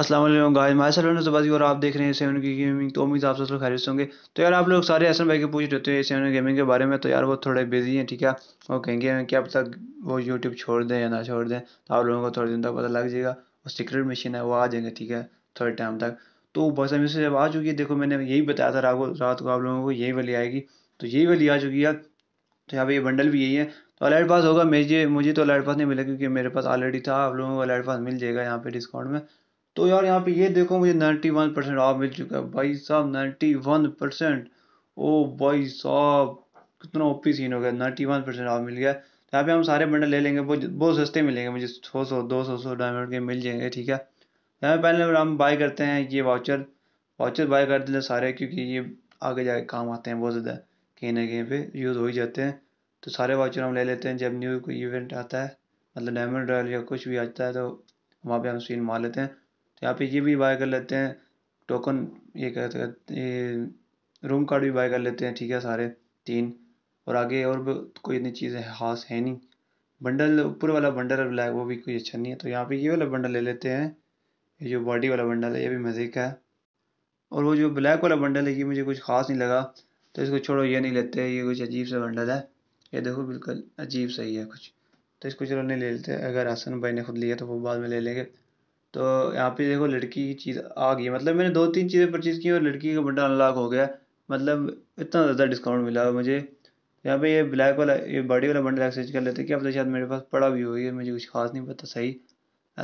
Aslam guys my salon तो और आप देख रहे हैं सेवन की गेमिंग तो उम्मीद आप सब खरीद होंगे तो यार आप लोग सारे ऐसे भाई के पूछ रहे हैं सेवन गेमिंग के बारे में तो यार वो थोड़े बिजी हैं ठीक है वो कहेंगे क्या तक वो यूट्यूब छोड़ दें या ना छोड़ दें तो आप लोगों को थोड़े दिन तक पता लग जाएगा वो सीक्रेट मशीन है वो आ जाएंगे ठीक है थोड़े टाइम तक तो बस अभी से जब आ चुकी है देखो मैंने यही बताया था रात को आप लोगों को यही वाली आएगी तो यही वाली आ चुकी है तो यहाँ पर ये बंडल भी यही है तो अलर्ट पास होगा मुझे मुझे तो अलर्ट पास नहीं मिला क्योंकि मेरे पास ऑलरेडी था आप लोगों को अलर्ट पास मिल जाएगा यहाँ पर डिस्काउंट में तो यार यहाँ पे ये देखो मुझे नाइन्टी वन परसेंट आप मिल चुका है भाई साहब नाइन्टी वन परसेंट ओ भाई साहब कितना ओपी सीन हो गया नाइन्टी वन परसेंट ऑफ मिल गया यहाँ पे हम सारे बंडल ले लेंगे बहुत बहुत सस्ते मिलेंगे मुझे सौ सौ दो सौ सौ डायमंड के मिल जाएंगे ठीक है यहाँ पे पहले हम बाय करते हैं ये वाचर वाचर बाय कर देते हैं सारे क्योंकि ये आगे जाके काम आते हैं बहुत ज़्यादा कहीं ना कहीं पर यूज़ हो ही जाते हैं तो सारे वाचर हम ले लेते हैं जब न्यू कोई इवेंट आता है मतलब डायमंड रॉयल या कुछ भी आता है तो वहाँ पर हम सीन मार लेते हैं यहाँ पे ये भी बाय कर लेते हैं टोकन ये कहते हैं रूम कार्ड भी बाय कर लेते हैं ठीक है सारे तीन और आगे और भी कोई इतनी चीज़ें खास है नहीं बंडल ऊपर वाला बंडल ब्लैक वो भी कोई अच्छा नहीं है तो यहाँ पे ये वाला बंडल ले लेते हैं ये जो बॉडी वाला बंडल है ये भी मज़े का है और वो जो ब्लैक वाला बंडल है ये मुझे कुछ खास नहीं लगा तो इसको छोड़ो ये नहीं लेते ये कुछ अजीब सा बंडल है ये देखो बिल्कुल अजीब सही है कुछ तो इसको चलो नहीं ले लेते अगर आसन भाई ने खुद लिया तो वो बाद में ले लेंगे तो यहाँ पे देखो लड़की की चीज़ आ गई मतलब मैंने दो तीन चीज़ें परचेज़ की और लड़की का बड्डा अनलॉक हो गया मतलब इतना ज़्यादा डिस्काउंट मिला मुझे तो यहाँ पे ये ब्लैक वाला ये बॉडी वाला बंडल एक्सचेंज कर लेते क्या पता शायद मेरे पास पड़ा भी होगी मुझे कुछ खास नहीं पता सही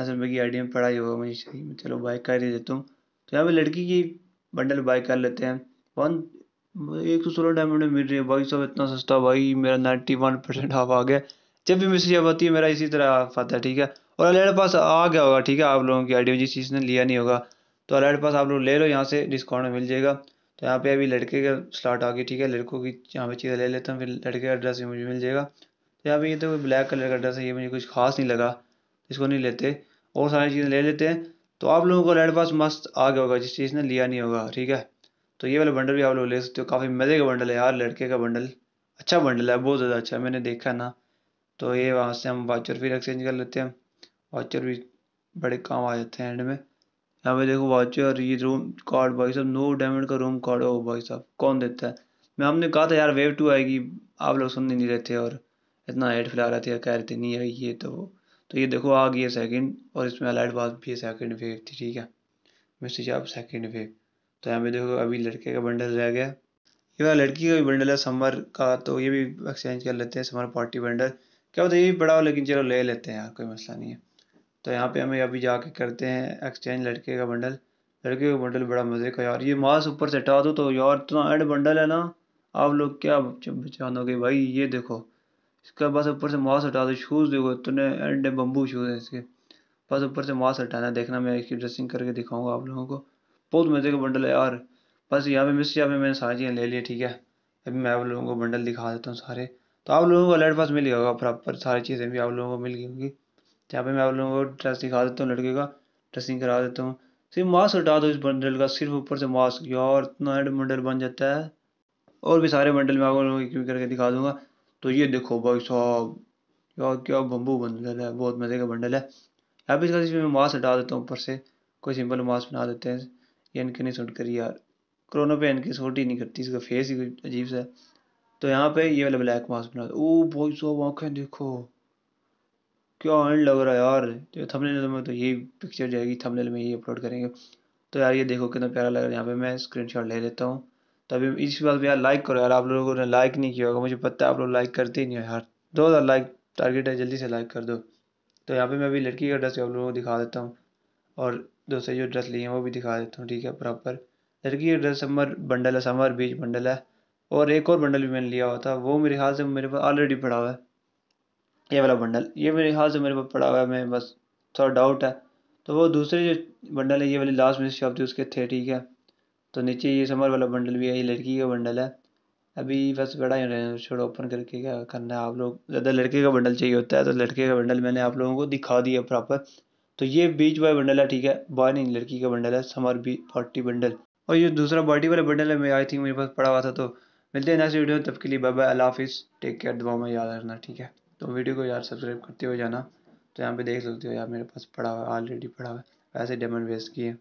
ऐसे में की आइडिया में पड़ा ही होगा मुझे सही चलो बाइक कर ही देता हूँ तो यहाँ पे लड़की की बंडल बाइक कर लेते हैं वन एक सौ सोलह डायमंड में मिल रही है भाई सब इतना सस्ता भाई मेरा नाइन्टी वन परसेंट हाफ आ गया जब भी मिस जब आती है मेरा इसी तरह हाफ आता है ठीक है और अलर्ट पास आ गया होगा ठीक है आप लोगों की आइडिया जिस चीज़ ने लिया नहीं होगा तो अलर्ट पास आप लोग ले लो यहाँ से डिस्काउंट मिल जाएगा तो यहाँ पे अभी लड़के का स्लॉट आ गई ठीक है लड़कों की यहाँ पे चीज़ें ले लेता हूँ फिर लड़के का ड्रेस भी मुझे मिल जाएगा तो यहाँ पे ये तो ब्लैक कलर का ड्रेस है ये मुझे कुछ खास नहीं लगा इसको नहीं लेते और सारी चीज़ें ले लेते हैं तो आप लोगों को रेड पास मस्त आ गया होगा जिस चीज़ ने लिया नहीं होगा ठीक है तो ये वाला बंडल भी आप लोग ले सकते हो काफ़ी मज़े का बंडल है यार लड़के का बंडल अच्छा बंडल है बहुत ज़्यादा अच्छा है मैंने देखा ना तो ये वहाँ से हम वाचर फिर एक्सचेंज कर लेते हैं वाचर भी बड़े काम आ जाते हैं एंड में यहाँ पे देखो वाचर ये रूम कार्ड भाई साहब नो डायमंड का रूम कार्ड हो भाई साहब कौन देता है मैं हमने कहा था यार वेव टू आएगी आप लोग सुन नहीं रहते और इतना हेड फैला रहे थे कह रहे थे नहीं आई ये तो वो तो ये देखो आ गई है सेकेंड और इसमें अलाइट बात भी है सेकेंड वेव थी ठीक है मैसेज आप सेकेंड वेव तो यहाँ पे देखो अभी लड़के का बंडल रह गया ये वाला लड़की का भी बंडल है समर का तो ये भी एक्सचेंज कर लेते हैं समर पार्टी बंडल क्या होता है ये भी बड़ा हो लेकिन चलो ले लेते हैं यार कोई मसला नहीं है तो यहाँ पे हमें अभी जाके करते हैं एक्सचेंज लड़के का बंडल लड़के का बंडल बड़ा मज़े का यार ये मास ऊपर से हटा दो तो यार इतना एड बंडल है ना आप लोग क्या बचानोगे भाई ये देखो इसका बस ऊपर से मास हटा दो शूज़ देखो इतने एंड बम्बू शूज़ हैं इसके बस ऊपर से मास हटाना देखना मैं इसकी ड्रेसिंग करके दिखाऊंगा आप लोगों को बहुत मज़े का बंडल है यार बस यहाँ पे मिस यहाँ पे मैंने सारी चीज़ें ले लिया ठीक है अभी मैं आप लोगों को बंडल दिखा देता हूँ सारे तो आप लोगों को अलर्ट पास मिल गया होगा प्रॉपर सारी चीज़ें भी आप लोगों को मिल गई होंगी जहाँ पे मैं आप लोगों को ड्रेस दिखा देता हूँ लड़के का ड्रेसिंग करा देता हूँ सिर्फ मास्क हटा दो इस बंडल का सिर्फ ऊपर से मास्क यार इतना हेड बंडल बन जाता है और भी सारे बंडल मैं आप लोगों को करके दिखा दूंगा तो ये देखो भाई साहब यार क्या बम्बू बंडल है बहुत मज़े का बंडल है यहाँ पे इसका मैं मास्क हटा देता हूँ ऊपर से कोई सिंपल मास्क बना देते हैं ये इनके नहीं सूट करी यार कोरोना पे इनकी सूट ही नहीं करती इसका फेस ही अजीब सा है तो यहाँ पे ये वाला ब्लैक मास्क बना ओ भाई साहब आंखें देखो क्या एंड लग रहा है यार तो थंबनेल में तो यही पिक्चर जाएगी थमले में ही अपलोड करेंगे तो यार ये देखो कितना प्यारा लग रहा है यहाँ पे मैं स्क्रीनशॉट ले लेता हूँ तभी तो इस बात पर तो यार लाइक करो यार आप लोगों ने लाइक नहीं किया होगा मुझे पता है आप लोग लाइक करते ही नहीं हो यार दो हज़ार लाइक टारगेट है जल्दी से लाइक कर दो तो यहाँ पे मैं अभी लड़की का ड्रेस आप लोगों को दिखा देता हूँ और दूसरे जो ड्रेस लिए हैं वो भी दिखा देता हूँ ठीक है प्रॉपर लड़की का ड्रेस समर बंडल है समर बीच बंडल है और एक और बंडल भी मैंने लिया हुआ था वो मेरे ख्याल से मेरे पास ऑलरेडी पड़ा हुआ है ये वाला बंडल ये मेरे हाथ से मेरे पास पड़ा हुआ है मैं बस थोड़ा डाउट है तो वो दूसरे जो बंडल है ये वाली लास्ट में शॉप थी उसके थे ठीक है तो नीचे ये समर वाला बंडल भी है ये लड़की का बंडल है अभी बस बड़ा ही रहने छोड़ो ओपन करके क्या करना है आप लोग ज़्यादा लड़के का बंडल चाहिए होता है तो लड़के का बंडल मैंने आप लोगों को दिखा दिया प्रॉपर तो ये बीच बॉय बंडल है ठीक है बॉय नहीं लड़की का बंडल है समर बी फोर्टी बंडल और ये दूसरा बॉडी वाला बंडल है मैं आई थिंक मेरे पास पड़ा हुआ था तो मिलते हैं नेक्स्ट वीडियो तब के लिए बाय बाय अल्लाह हाफिज़ टेक केयर दुआ में याद रखना ठीक है तो वीडियो को यार सब्सक्राइब करते हुए जाना तो यहाँ पे देख सकते हो यार मेरे पास पड़ा हुआ है ऑलरेडी पड़ा हुआ है पैसे डेमन वेस्ट किए